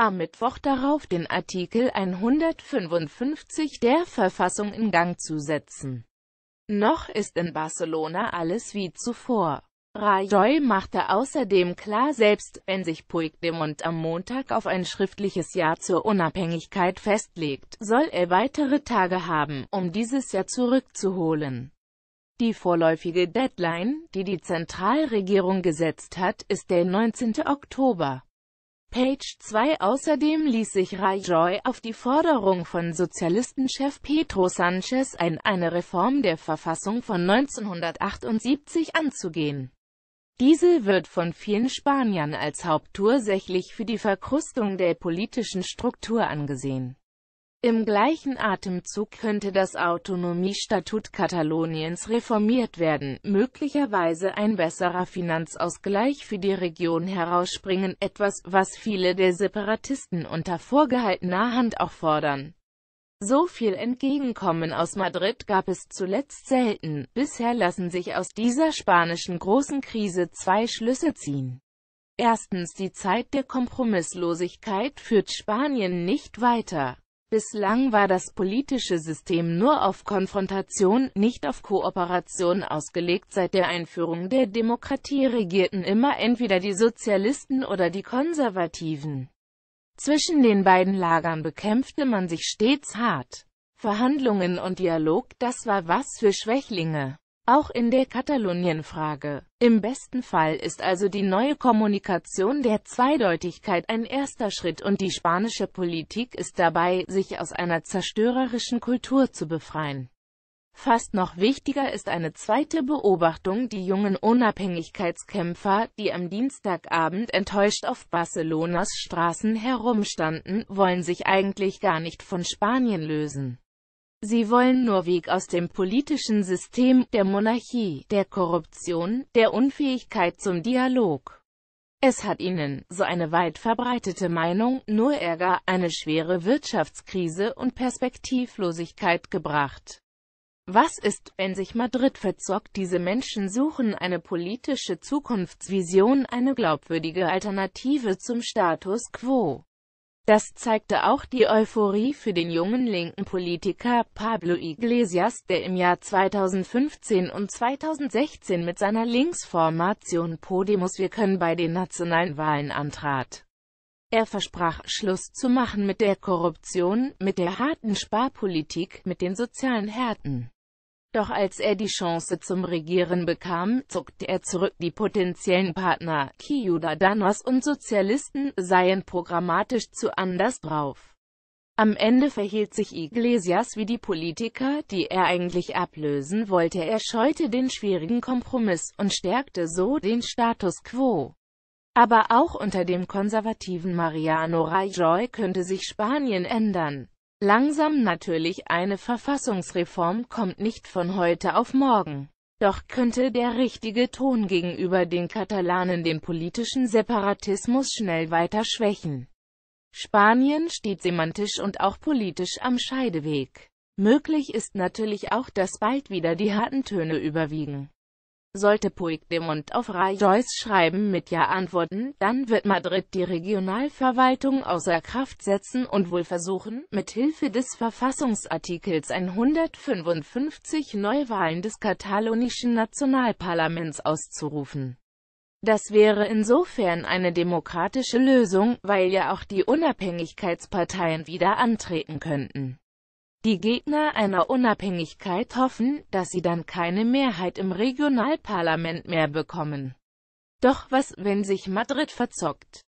am Mittwoch darauf den Artikel 155 der Verfassung in Gang zu setzen. Noch ist in Barcelona alles wie zuvor. Rajoy machte außerdem klar, selbst wenn sich Puigdemont am Montag auf ein schriftliches Jahr zur Unabhängigkeit festlegt, soll er weitere Tage haben, um dieses Jahr zurückzuholen. Die vorläufige Deadline, die die Zentralregierung gesetzt hat, ist der 19. Oktober. Page 2 Außerdem ließ sich Rajoy auf die Forderung von Sozialistenchef Pedro Sanchez ein, eine Reform der Verfassung von 1978 anzugehen. Diese wird von vielen Spaniern als hauptursächlich für die Verkrustung der politischen Struktur angesehen. Im gleichen Atemzug könnte das Autonomiestatut Kataloniens reformiert werden, möglicherweise ein besserer Finanzausgleich für die Region herausspringen, etwas, was viele der Separatisten unter vorgehaltener Hand auch fordern. So viel Entgegenkommen aus Madrid gab es zuletzt selten, bisher lassen sich aus dieser spanischen großen Krise zwei Schlüsse ziehen. Erstens die Zeit der Kompromisslosigkeit führt Spanien nicht weiter. Bislang war das politische System nur auf Konfrontation, nicht auf Kooperation ausgelegt. Seit der Einführung der Demokratie regierten immer entweder die Sozialisten oder die Konservativen. Zwischen den beiden Lagern bekämpfte man sich stets hart. Verhandlungen und Dialog, das war was für Schwächlinge auch in der Katalonienfrage. Im besten Fall ist also die neue Kommunikation der Zweideutigkeit ein erster Schritt und die spanische Politik ist dabei, sich aus einer zerstörerischen Kultur zu befreien. Fast noch wichtiger ist eine zweite Beobachtung, die jungen Unabhängigkeitskämpfer, die am Dienstagabend enttäuscht auf Barcelonas Straßen herumstanden, wollen sich eigentlich gar nicht von Spanien lösen. Sie wollen nur Weg aus dem politischen System, der Monarchie, der Korruption, der Unfähigkeit zum Dialog. Es hat ihnen, so eine weit verbreitete Meinung, nur Ärger, eine schwere Wirtschaftskrise und Perspektivlosigkeit gebracht. Was ist, wenn sich Madrid verzockt? Diese Menschen suchen eine politische Zukunftsvision, eine glaubwürdige Alternative zum Status quo. Das zeigte auch die Euphorie für den jungen linken Politiker Pablo Iglesias, der im Jahr 2015 und 2016 mit seiner Linksformation Podemos Wir können bei den nationalen Wahlen antrat. Er versprach, Schluss zu machen mit der Korruption, mit der harten Sparpolitik, mit den sozialen Härten. Doch als er die Chance zum Regieren bekam, zuckte er zurück. Die potenziellen Partner, Kiyuda Danos und Sozialisten, seien programmatisch zu anders drauf. Am Ende verhielt sich Iglesias wie die Politiker, die er eigentlich ablösen wollte. Er scheute den schwierigen Kompromiss und stärkte so den Status quo. Aber auch unter dem konservativen Mariano Rajoy könnte sich Spanien ändern. Langsam natürlich, eine Verfassungsreform kommt nicht von heute auf morgen. Doch könnte der richtige Ton gegenüber den Katalanen den politischen Separatismus schnell weiter schwächen. Spanien steht semantisch und auch politisch am Scheideweg. Möglich ist natürlich auch, dass bald wieder die harten Töne überwiegen. Sollte Puigdemont auf Rajoys Schreiben mit Ja antworten, dann wird Madrid die Regionalverwaltung außer Kraft setzen und wohl versuchen, mit Hilfe des Verfassungsartikels 155 Neuwahlen des katalonischen Nationalparlaments auszurufen. Das wäre insofern eine demokratische Lösung, weil ja auch die Unabhängigkeitsparteien wieder antreten könnten. Die Gegner einer Unabhängigkeit hoffen, dass sie dann keine Mehrheit im Regionalparlament mehr bekommen. Doch was, wenn sich Madrid verzockt?